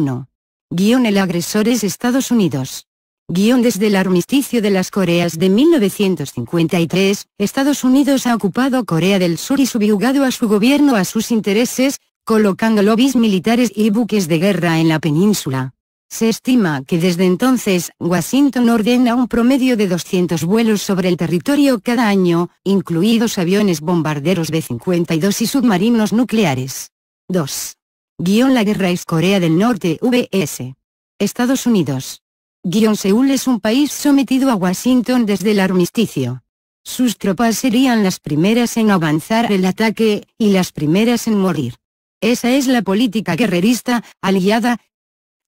1. Guión El agresor es Estados Unidos. Guión Desde el armisticio de las Coreas de 1953, Estados Unidos ha ocupado Corea del Sur y subyugado a su gobierno a sus intereses, colocando lobbies militares y buques de guerra en la península. Se estima que desde entonces, Washington ordena un promedio de 200 vuelos sobre el territorio cada año, incluidos aviones bombarderos B-52 y submarinos nucleares. 2. Guión La guerra es Corea del Norte vs. Estados Unidos. Guión Seúl es un país sometido a Washington desde el armisticio. Sus tropas serían las primeras en avanzar el ataque, y las primeras en morir. Esa es la política guerrerista, aliada.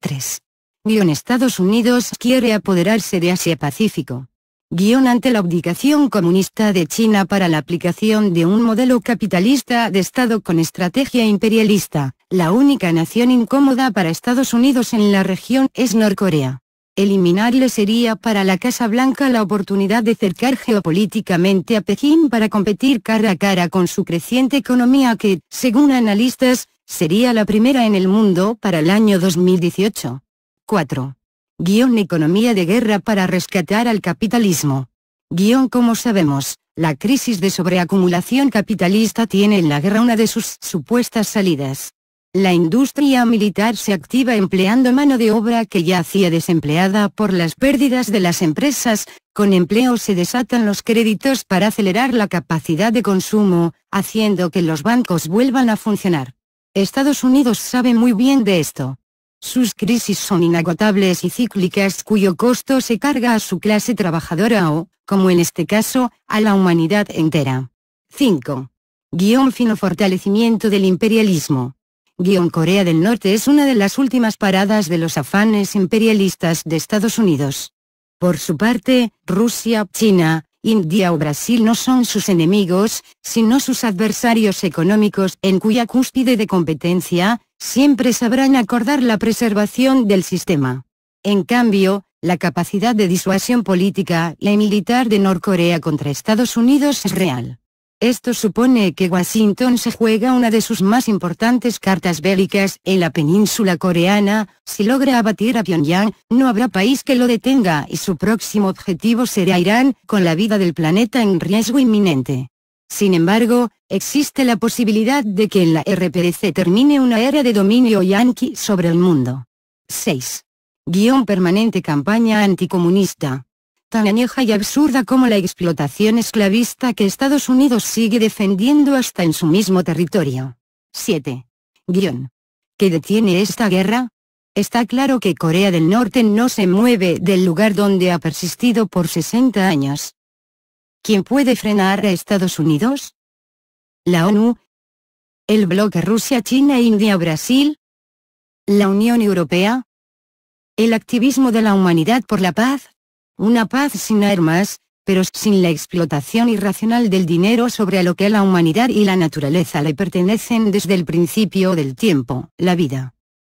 3. Guión Estados Unidos quiere apoderarse de Asia-Pacífico guión ante la abdicación comunista de China para la aplicación de un modelo capitalista de Estado con estrategia imperialista, la única nación incómoda para Estados Unidos en la región es Norcorea. Eliminarle sería para la Casa Blanca la oportunidad de cercar geopolíticamente a Pekín para competir cara a cara con su creciente economía que, según analistas, sería la primera en el mundo para el año 2018. 4. Guión economía de guerra para rescatar al capitalismo. Guión como sabemos, la crisis de sobreacumulación capitalista tiene en la guerra una de sus supuestas salidas. La industria militar se activa empleando mano de obra que ya hacía desempleada por las pérdidas de las empresas, con empleo se desatan los créditos para acelerar la capacidad de consumo, haciendo que los bancos vuelvan a funcionar. Estados Unidos sabe muy bien de esto. Sus crisis son inagotables y cíclicas cuyo costo se carga a su clase trabajadora o, como en este caso, a la humanidad entera. 5. Guión fino fortalecimiento del imperialismo. Guión Corea del Norte es una de las últimas paradas de los afanes imperialistas de Estados Unidos. Por su parte, Rusia, China, India o Brasil no son sus enemigos, sino sus adversarios económicos en cuya cúspide de competencia, siempre sabrán acordar la preservación del sistema. En cambio, la capacidad de disuasión política y militar de Norcorea contra Estados Unidos es real. Esto supone que Washington se juega una de sus más importantes cartas bélicas en la península coreana, si logra abatir a Pyongyang, no habrá país que lo detenga y su próximo objetivo será Irán, con la vida del planeta en riesgo inminente. Sin embargo, existe la posibilidad de que en la RPDC termine una era de dominio yanqui sobre el mundo. 6. Guión permanente campaña anticomunista. Tan añeja y absurda como la explotación esclavista que Estados Unidos sigue defendiendo hasta en su mismo territorio. 7. Guión. ¿Qué detiene esta guerra? Está claro que Corea del Norte no se mueve del lugar donde ha persistido por 60 años. ¿Quién puede frenar a Estados Unidos? La ONU. El bloque Rusia, China, India, Brasil. La Unión Europea. El activismo de la humanidad por la paz. Una paz sin armas, pero sin la explotación irracional del dinero sobre lo que la humanidad y la naturaleza le pertenecen desde el principio del tiempo, la vida.